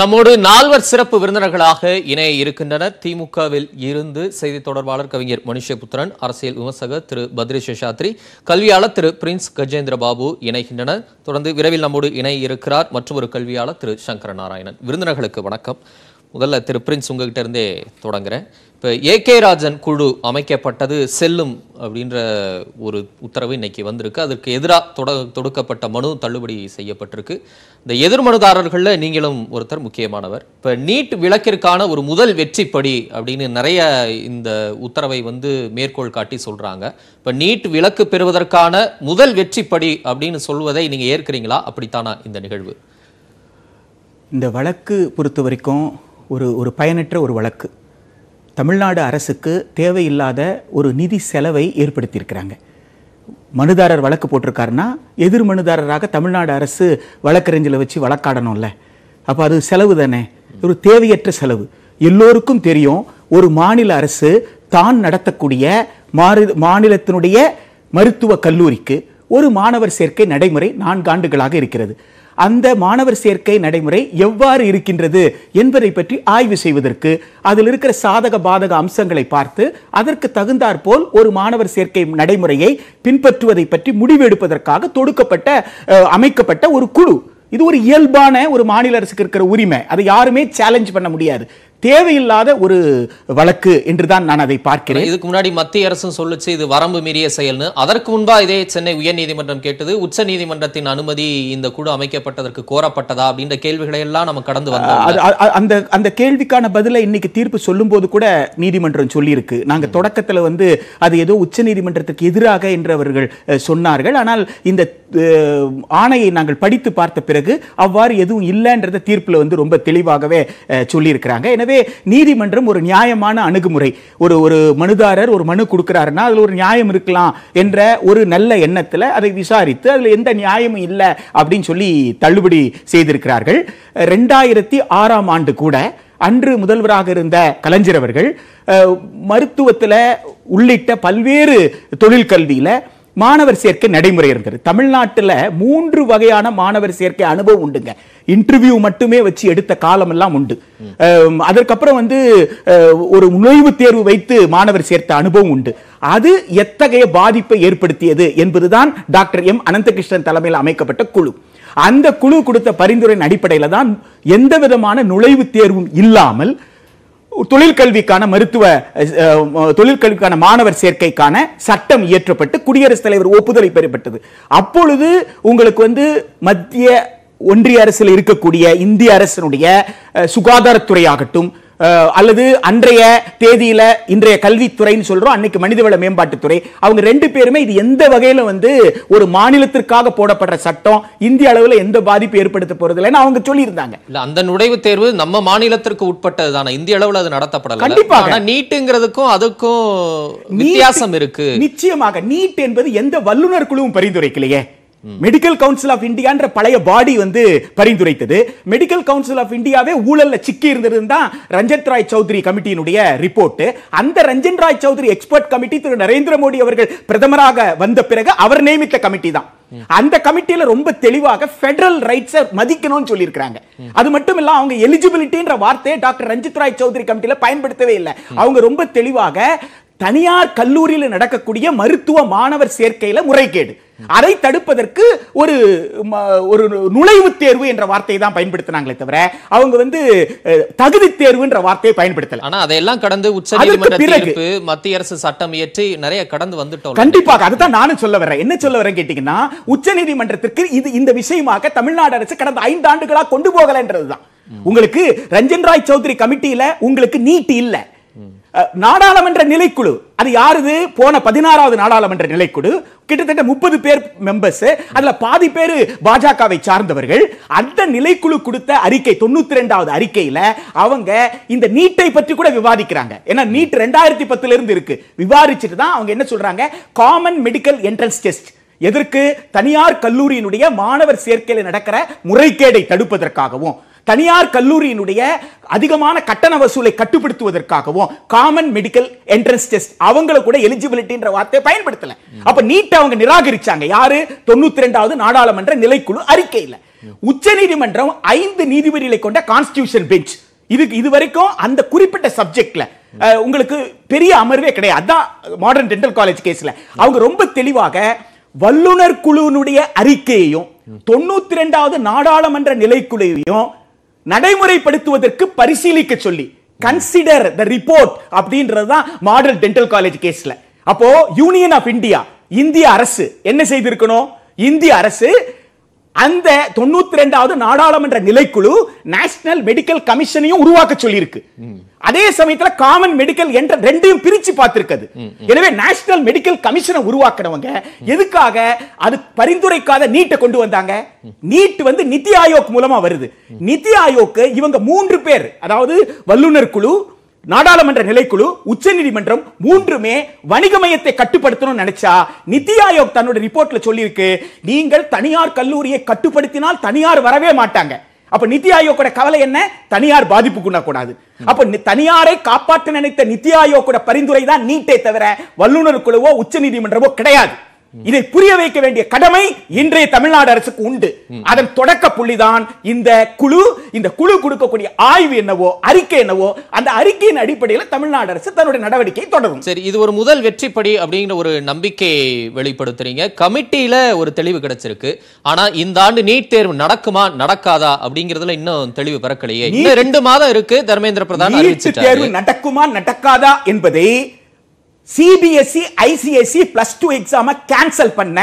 நம்மோடு நால்வர் சிறப்பு விருந்தினர்களாக இணைய இருக்கின்றனர் திமுகவில் இருந்து செய்தி தொடர்பாளர் கவிஞர் மனுஷபுத்திரன் அரசியல் விமர்சகர் திரு பத்ரி சேஷாத்ரி கல்வியாளர் திரு பிரின்ஸ் கஜேந்திர பாபு இணைகின்றனர் தொடர்ந்து விரைவில் நம்மோடு இணைய இருக்கிறார் மற்றும் ஒரு கல்வியாளர் திரு சங்கர நாராயணன் விருந்தினர்களுக்கு வணக்கம் முதல்ல திரு பிரின்ஸ் உங்ககிட்ட இருந்தே தொடங்குறேன் இப்போ ஏ கே ராஜன் குழு அமைக்கப்பட்டது செல்லும் அப்படின்ற ஒரு உத்தரவு இன்னைக்கு வந்திருக்கு அதற்கு எதிராக தொட தொடுக்கப்பட்ட மனு தள்ளுபடி செய்யப்பட்டிருக்கு இந்த எதிர் மனுதாரர்களில் நீங்களும் ஒருத்தர் முக்கியமானவர் இப்போ நீட் விளக்கிற்கான ஒரு முதல் வெற்றிப்படி அப்படின்னு நிறைய இந்த உத்தரவை வந்து மேற்கோள் காட்டி சொல்கிறாங்க இப்போ நீட் விளக்கு பெறுவதற்கான முதல் வெற்றிப்படி அப்படின்னு சொல்வதை நீங்கள் ஏற்கிறீங்களா அப்படித்தானா இந்த நிகழ்வு இந்த வழக்கு பொறுத்த வரைக்கும் ஒரு ஒரு பயனற்ற ஒரு வழக்கு தமிழ்நாடு அரசுக்கு தேவையில்லாத ஒரு நிதி செலவை ஏற்படுத்தியிருக்கிறாங்க மனுதாரர் வழக்கு போட்டிருக்காருன்னா எதிர் மனுதாரராக தமிழ்நாடு அரசு வழக்கறிஞர்களை வச்சு வழக்காடணும்ல அப்போ அது செலவு தானே ஒரு தேவையற்ற செலவு எல்லோருக்கும் தெரியும் ஒரு மாநில அரசு தான் நடத்தக்கூடிய மாநிலத்தினுடைய மருத்துவ கல்லூரிக்கு ஒரு மாணவர் சேர்க்கை நடைமுறை நான்கு ஆண்டுகளாக இருக்கிறது அந்த மாணவர் சேர்க்கை நடைமுறை எவ்வாறு இருக்கின்றது என்பதை பற்றி ஆய்வு செய்வதற்கு அதில் இருக்கிற சாதக பாதக அம்சங்களை பார்த்து அதற்கு தகுந்தாற்போல் ஒரு மாணவர் சேர்க்கை நடைமுறையை பின்பற்றுவதை பற்றி முடிவெடுப்பதற்காக தொடுக்கப்பட்ட அமைக்கப்பட்ட ஒரு குழு இது ஒரு இயல்பான ஒரு மாநில அரசுக்கு இருக்கிற உரிமை அதை யாருமே சேலஞ்ச் பண்ண முடியாது தேவையில்லாத ஒரு வழக்கு என்று தான் நான் அதை பார்க்கிறேன் இதுக்கு முன்னாடி மத்திய அரசும் சொல்லுச்சு இது வரம்பு மீறிய செயல்னு அதற்கு முன்பா இதே சென்னை உயர்நீதிமன்றம் கேட்டது உச்ச நீதிமன்றத்தின் அனுமதி இந்த குழு அமைக்கப்பட்டதற்கு கோரப்பட்டதா அப்படின்ற கேள்விகளை எல்லாம் நம்ம கடந்து வந்தோம் அந்த அந்த கேள்விக்கான பதிலை இன்னைக்கு தீர்ப்பு சொல்லும் போது கூட நீதிமன்றம் சொல்லியிருக்கு நாங்க தொடக்கத்தில் வந்து அது ஏதோ உச்ச நீதிமன்றத்துக்கு எதிராக என்று அவர்கள் சொன்னார்கள் ஆனால் இந்த ஆணையை நாங்கள் படித்து பார்த்த பிறகு அவ்வாறு எதுவும் இல்லைன்றத தீர்ப்பில் வந்து ரொம்ப தெளிவாகவே சொல்லியிருக்கிறாங்க எனவே நீதிமன்றம் ஒரு நியாயமான அணுகுமுறை ஒரு ஒரு மனுதாரர் ஒரு மனு கொடுக்குறாருன்னா அதில் ஒரு நியாயம் இருக்கலாம் என்ற ஒரு நல்ல எண்ணத்தில் அதை விசாரித்து அதில் எந்த நியாயமும் இல்லை அப்படின்னு சொல்லி தள்ளுபடி செய்திருக்கிறார்கள் ரெண்டாயிரத்தி ஆறாம் ஆண்டு கூட அன்று முதல்வராக இருந்த கலைஞர் அவர்கள் மருத்துவத்தில் உள்ளிட்ட பல்வேறு தொழில் கல்வியில் மாணவர் சேர்க்கை நடைமுறை இருந்தது தமிழ்நாட்டில் மூன்று வகையான மாணவர் சேர்க்கை அனுபவம் உண்டுங்க இன்டர்வியூ மட்டுமே வச்சு எடுத்த காலம் எல்லாம் உண்டு அதற்கப்புறம் வந்து ஒரு நுழைவு தேர்வு வைத்து மாணவர் சேர்த்த அனுபவம் உண்டு அது எத்தகைய பாதிப்பை ஏற்படுத்தியது என்பதுதான் டாக்டர் எம் அனந்தகிருஷ்ணன் தலைமையில் அமைக்கப்பட்ட குழு அந்த குழு கொடுத்த பரிந்துரையின் அடிப்படையில் தான் எந்த விதமான நுழைவுத் தேர்வும் இல்லாமல் தொழிற்கல்விக்கான மருத்துவ தொழிற்கல்விக்கான மாணவர் சேர்க்கைக்கான சட்டம் இயற்றப்பட்டு குடியரசுத் தலைவர் ஒப்புதலை பெறப்பட்டது அப்பொழுது உங்களுக்கு வந்து மத்திய ஒன்றிய அரசில் இருக்கக்கூடிய இந்திய அரசனுடைய சுகாதாரத்துறை ஆகட்டும் அல்லது அன்றைய தேதியில இன்றைய கல்வித்துறைன்னு சொல்றோம் அன்னைக்கு மனிதவள மேம்பாட்டுத்துறை அவங்க ரெண்டு பேருமே இது எந்த வகையில வந்து ஒரு மாநிலத்திற்காக போடப்படுற சட்டம் இந்திய அளவில் எந்த பாதிப்பு ஏற்படுத்த போறது இல்லைன்னு அவங்க சொல்லியிருந்தாங்க இல்ல அந்த நுழைவுத் தேர்வு நம்ம மாநிலத்திற்கு உட்பட்டது தானே இந்திய அளவில் அது நடத்தப்படல கண்டிப்பாக நீட்டுங்கிறதுக்கும் அதுக்கும் வித்தியாசம் இருக்கு நிச்சயமாக நீட் என்பது எந்த வல்லுநர் குழுவும் பரிந்துரைக்கலையே மெடிக்கல் கவுன்சில் ஆஃப் இந்தியான்ற பழைய பாடி வந்து பரிந்துரைத்தது மெடிக்கல் கவுன்சில் ஆஃப் இந்தியாவே ஊழல்ல சிக்கி இருந்தது தான் ரஞ்சன் ராய் சௌத்ரி கமிட்டியினுடைய ரிப்போர்ட் அந்த ரஞ்சன் ராய் சௌத்ரி எக்ஸ்பர்ட் கமிட்டி திரு நரேந்திர மோடி அவர்கள் பிரதமராக வந்த பிறகு அவர் நியமித்த கமிட்டி தான் அந்த கமிட்டியில ரொம்ப தெளிவாக பெடரல் ரைட்ஸை மதிக்கணும்னு சொல்லியிருக்காங்க அது மட்டும் இல்ல அவங்க எலிஜிபிலிட்டின்ற வார்த்தையை டாக்டர் ரஞ்சித் ராய் சௌத்ரி கமிட்டியில பயன்படுத்தவே இல்லை அவங்க ரொம்ப தெளிவாக தனியார் கல்லூரியில் நடக்கக்கூடிய மருத்துவ மாணவர் சேர்க்கையில முறைகேடு அதை தடுப்பதற்கு ஒரு ஒரு நுழைவுத் தேர்வு என்ற வார்த்தையை தான் பயன்படுத்தினாங்களே தவிர அவங்க வந்து தகுதி தேர்வு என்ற வார்த்தையை பயன்படுத்தல ஆனா அதையெல்லாம் கடந்து உச்ச மத்திய அரசு சட்டம் இயற்றி நிறைய கடந்து வந்துட்டோம் கண்டிப்பாக அதுதான் நானும் சொல்ல வரேன் என்ன சொல்ல வரேன் கேட்டீங்கன்னா உச்ச நீதிமன்றத்திற்கு இது இந்த விஷயமாக தமிழ்நாடு அரசு கடந்த ஐந்து ஆண்டுகளாக கொண்டு போகலன்றதுதான் உங்களுக்கு ரஞ்சன் ராய் சௌத்ரி கமிட்டியில உங்களுக்கு நீட்டி இல்ல நாடாளுமன்ற நிலைக்குழு அது யாருது போன பதினாறாவது நாடாளுமன்ற நிலைக்குழு கிட்டத்தட்ட முப்பது பேர் மெம்பர்ஸ் அதுல பாதி பேர் பாஜகவை சார்ந்தவர்கள் அந்த நிலைக்குழு கொடுத்த அறிக்கை தொண்ணூத்தி ரெண்டாவது அறிக்கையில அவங்க இந்த நீட்டை பற்றி கூட விவாதிக்கிறாங்க ஏன்னா நீட் ரெண்டாயிரத்தி பத்துல இருந்து இருக்கு விவாதிச்சுட்டு தான் அவங்க என்ன சொல்றாங்க காமன் மெடிக்கல் என்ட்ரன்ஸ் டெஸ்ட் எதற்கு தனியார் கல்லூரியினுடைய மாணவர் சேர்க்கையில் நடக்கிற முறைகேடை தடுப்பதற்காகவும் தனியார் கல்லூரியினுடைய அதிகமான கட்டண வசூலை கட்டுப்படுத்துவதற்காகவும் காமன் மெடிக்கல் என்ட்ரன்ஸ் டெஸ்ட் அவங்கள கூட எலிஜிபிலிட்டின்ற வார்த்தையை பயன்படுத்தல அப்ப நீட் அவங்க நிராகரிச்சாங்க யாரு தொண்ணூத்தி ரெண்டாவது நாடாளுமன்ற நிலைக்குழு அறிக்கையில் உச்ச நீதிமன்றம் ஐந்து நீதிபதிகளை கொண்ட கான்ஸ்டியூஷன் பெஞ்ச் இது இது வரைக்கும் அந்த குறிப்பிட்ட சப்ஜெக்ட்ல உங்களுக்கு பெரிய அமர்வே கிடையாது அதான் மாடர்ன் டென்டல் காலேஜ் கேஸ்ல அவங்க ரொம்ப தெளிவாக வல்லுநர் குழுவினுடைய அறிக்கையையும் தொண்ணூத்தி ரெண்டாவது நாடாளுமன்ற நிலைக்குழுவையும் நடைமுறைப்படுத்துவதற்கு பரிசீலிக்க சொல்லி கன்சிடர் த ரிப்போர்ட் அப்படின்றது தான் மாடல் டென்டல் காலேஜ் கேஸ்ல அப்போ யூனியன் ஆஃப் இந்தியா இந்திய அரசு என்ன செய்திருக்கணும் இந்திய அரசு அந்த தொண்ணூத்தி ரெண்டாவது நாடாளுமன்ற நிலைக்குழு நேஷனல் மெடிக்கல் கமிஷனையும் உருவாக்க சொல்லியிருக்கு அதே சமயத்தில் காமன் மெடிக்கல் என்ற ரெண்டையும் பிரிச்சு பார்த்திருக்கிறது எனவே நேஷனல் மெடிக்கல் கமிஷனை உருவாக்குனவங்க எதுக்காக அது பரிந்துரைக்காத நீட்டை கொண்டு வந்தாங்க நீட் வந்து நிதி ஆயோக் மூலமா வருது நிதி ஆயோக்கு இவங்க மூன்று பேர் அதாவது வல்லுநர் குழு நாடாளுமன்ற நிலைக்குழு உச்ச நீதிமன்றம் மூன்றுமே வணிக மையத்தை கட்டுப்படுத்தணும் நினைச்சா நித்தி ஆயோக் தன்னோட ரிப்போர்ட்ல சொல்லியிருக்கு நீங்கள் தனியார் கல்லூரியை கட்டுப்படுத்தினால் தனியார் வரவே மாட்டாங்க அப்ப நித்தி ஆயோக்கோட கவலை என்ன தனியார் பாதிப்புக்கு கூடாது அப்ப தனியாரை காப்பாற்ற நினைத்த நித்தி ஆயோக்கோட பரிந்துரை தான் நீட்டை தவிர வல்லுநர் குழுவோ உச்ச நீதிமன்றமோ கிடையாது இதை புரிய வைக்க வேண்டிய கடமை இன்றைய தமிழ்நாடு அரசுக்கு உண்டு அதன் தொடக்க புள்ளிதான் இந்த குழு இந்த குழு கொடுக்கக்கூடிய ஆய்வு என்னவோ அறிக்கை என்னவோ அந்த அறிக்கையின் அடிப்படையில் தமிழ்நாடு அரசு தன்னுடைய நடவடிக்கை தொடரும் சரி இது ஒரு முதல் வெற்றிப்படி அப்படிங்கிற ஒரு நம்பிக்கை வெளிப்படுத்துறீங்க கமிட்டியில ஒரு தெளிவு கிடைச்சிருக்கு ஆனா இந்த ஆண்டு நீட் தேர்வு நடக்குமா நடக்காதா அப்படிங்கறதுல இன்னும் தெளிவு பிறக்கலையே இன்னும் ரெண்டு மாதம் இருக்கு தர்மேந்திர பிரதான் தேர்வு நடக்குமா நடக்காதா என்பதை சிபிஎஸ்இ ஐசிஎஸ்சி பிளஸ் டூ எக்ஸாம கேன்சல் பண்ண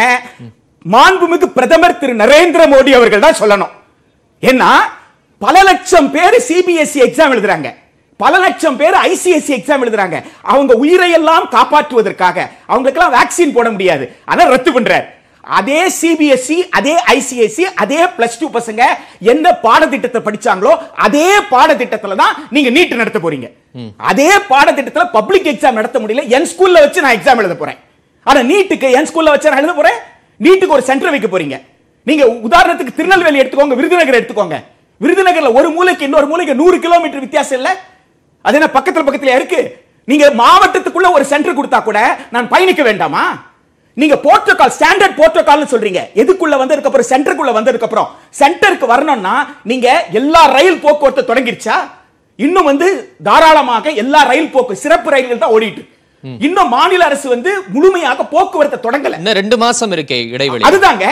மாண்புமிகு பிரதமர் திரு நரேந்திர மோடி அவர்கள் தான் சொல்லணும் ஏன்னா பல லட்சம் பேர் சிபிஎஸ்இ எக்ஸாம் e எழுதுறாங்க பல லட்சம் பேர் ஐசிஎஸ்சி எக்ஸாம் e எழுதுறாங்க அவங்க உயிரையெல்லாம் காப்பாற்றுவதற்காக அவங்களுக்கெல்லாம் வேக்சின் போட முடியாது அதான் ரத்து பண்றாரு அதே சிபிஎஸ்சி அதே ஐசிஐசி அதே பிளஸ் டூ பசங்க எந்த பாடத்திட்டத்தை படிச்சாங்களோ அதே பாடத்திட்டத்துல தான் நீங்க நீட் நடத்த போறீங்க அதே பாடத்திட்டத்துல பப்ளிக் எக்ஸாம் நடத்த முடியல என் ஸ்கூல்ல வச்சு நான் எக்ஸாம் எழுத போறேன் ஆனா நீட்டுக்கு என் ஸ்கூல்ல வச்சு நான் எழுத போறேன் நீட்டுக்கு ஒரு சென்டர் வைக்க போறீங்க நீங்க உதாரணத்துக்கு திருநெல்வேலி எடுத்துக்கோங்க விருதுநகர் எடுத்துக்கோங்க விருதுநகர்ல ஒரு மூலைக்கு இன்னொரு மூலைக்கு நூறு கிலோமீட்டர் வித்தியாசம் இல்ல அது என்ன பக்கத்துல பக்கத்துல இருக்கு நீங்க மாவட்டத்துக்குள்ள ஒரு சென்டர் கொடுத்தா கூட நான் பயணிக்க வேண்டாமா நீங்க போர்ட்டோகால் ஸ்டாண்டர்ட் போர்ட்டோகால்னு சொல்றீங்க எதுக்குள்ள வந்ததுக்கு அப்புறம் சென்டருக்குள்ள வந்ததுக்கு அப்புறம் சென்டருக்கு வரணும்னா நீங்க எல்லா ரயில் போக்குவரத்தை தொடங்கிடுச்சா இன்னும் வந்து தாராளமாக எல்லா ரயில் போக்கு சிறப்பு ரயில்கள் தான் ஓடிட்டு இன்னும் மாநில அரசு வந்து முழுமையாக போக்குவரத்தை தொடங்கல இன்னும் ரெண்டு மாசம் இருக்கு இடைவெளி அதுதாங்க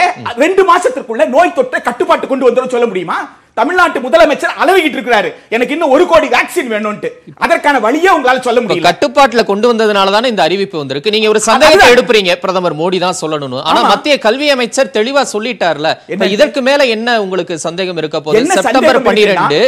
ரெண்டு மாசத்துக்குள்ள நோய் தொற்றை கட்டுப்பாட்டு கொண்டு வந்துடும் சொல்ல முடியுமா தமிழ்நாட்டு முதலமைச்சர் அளவிட்டு இருக்கிறாரு எனக்கு இன்னும் ஒரு கோடி வேக்சின் வேணும்ட்டு அதற்கான வழியே உங்களால சொல்ல முடியும் கட்டுப்பாட்டுல கொண்டு வந்ததுனால தானே இந்த அறிவிப்பு வந்திருக்கு நீங்க ஒரு சந்தேகத்தை எடுப்பீங்க பிரதமர் மோடி தான் சொல்லணும் ஆனா மத்திய கல்வி அமைச்சர் தெளிவா சொல்லிட்டார்ல இதற்கு மேல என்ன உங்களுக்கு சந்தேகம் இருக்க போது செப்டம்பர் பனிரெண்டு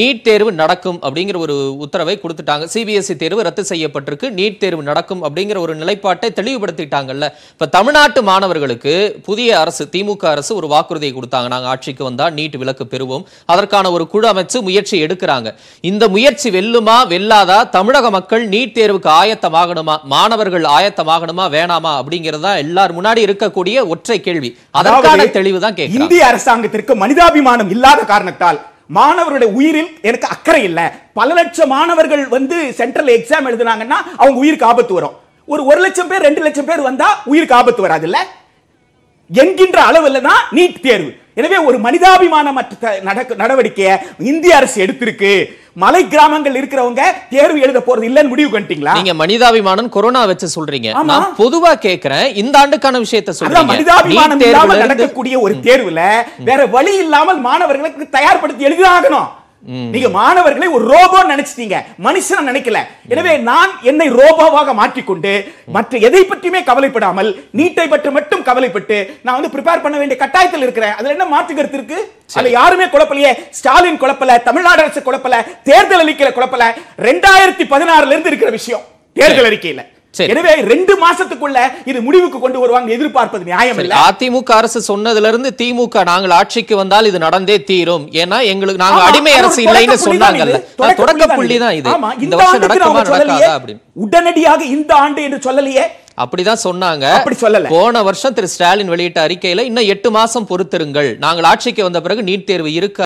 நீட் தேர்வு நடக்கும் அப்படிங்கிற ஒரு உத்தரவை கொடுத்துட்டாங்க சிபிஎஸ்இ தேர்வு ரத்து செய்யப்பட்டிருக்கு நீட் தேர்வு நடக்கும் அப்படிங்கிற ஒரு நிலைப்பாட்டை தெளிவுபடுத்திட்டாங்கல்ல இப்ப தமிழ்நாட்டு மாணவர்களுக்கு புதிய அரசு திமுக அரசு ஒரு வாக்குறுதியை கொடுத்தாங்க நாங்க ஆட்சிக்கு வந்தா நீட் விலக்கு பெறுவோம் அதற்கான ஒரு குழு அமைச்சு முயற்சி எடுக்கிறாங்க இந்த முயற்சி வெல்லுமா வெல்லாதா தமிழக மக்கள் நீட் தேர்வுக்கு ஆயத்தமாகணுமா மாணவர்கள் ஆயத்தமாகணுமா வேணாமா அப்படிங்கிறது எல்லார் முன்னாடி இருக்கக்கூடிய ஒற்றை கேள்வி அதற்கான தெளிவு தான் இந்திய அரசாங்கத்திற்கு மனிதாபிமானம் இல்லாத காரணத்தால் மாணவருடைய உயிரில் எனக்கு அக்கறை இல்லை பல லட்சம் மாணவர்கள் வந்து சென்ட்ரல் எக்ஸாம் எழுதினாங்கன்னா அவங்க உயிருக்கு ஆபத்து வரும் ஒரு ஒரு லட்சம் பேர் ரெண்டு லட்சம் பேர் வந்தா உயிருக்கு ஆபத்து வராது இல்லை என்கின்ற அளவில் தான் நீட் தேர்வு எனவே ஒரு மனிதாபிமானமற்ற நடவடிக்கையை இந்திய அரசு எடுத்திருக்கு மலை கிராமங்கள் இருக்கிறவங்க தேர்வு எழுத போறது இல்லைன்னு முடிவு பண்ணிட்டீங்களா நீங்க மனிதாபிமானம் கொரோனா வச்சு சொல்றீங்க நான் பொதுவா கேக்குறேன் இந்த ஆண்டுக்கான விஷயத்த சொல்றேன் மனிதாபிமானம் நடக்கக்கூடிய ஒரு தேர்வுல வேற வழி இல்லாமல் மாணவர்களுக்கு தயார்படுத்தி எழுதி ஆகணும் நீங்க மாணவர்களை ஒரு ரோபோ நினைச்சிட்டீங்க மனுஷன் நினைக்கல எனவே நான் என்னை ரோபோவாக மாற்றிக்கொண்டு மற்ற எதை பற்றியுமே கவலைப்படாமல் நீட்டை பற்றி மட்டும் கவலைப்பட்டு நான் வந்து ப்ரிப்பேர் பண்ண வேண்டிய கட்டாயத்தில் இருக்கிறேன் அதுல என்ன மாற்று கருத்து இருக்கு அதுல யாருமே குழப்பலையே ஸ்டாலின் குழப்பல தமிழ்நாடு அரசு குழப்பல தேர்தல் அளிக்கல குழப்பல ரெண்டாயிரத்தி பதினாறுல இருந்து இருக்கிற விஷயம் தேர்தல் அறிக்கையில எனவே ரெண்டு மாசத்துக்குள்ள இது முடிவுக்கு கொண்டு வருவாங்க எதிர்பார்ப்பது நியாயம் அதிமுக அரசு சொன்னதுல இருந்து திமுக நாங்கள் ஆட்சிக்கு வந்தால் இது நடந்தே தீரும் ஏன்னா எங்களுக்கு நாங்க அடிமை அரசு இல்லைன்னு சொன்னாங்கல்ல தொடக்க புள்ளி தான் இது இந்த வருஷம் நடக்காதா அப்படின்னு உடனடியாக இந்த ஆண்டு என்று சொல்லலையே அப்படிதான் சொன்னாங்க அப்படி சொல்லல போன வருஷம் திரு ஸ்டாலின் வெளியிட்ட அறிக்கையில இன்னும் எட்டு மாசம் பொறுத்திருங்கள் நாங்கள் ஆட்சிக்கு வந்த பிறகு நீட் தேர்வு இருக்க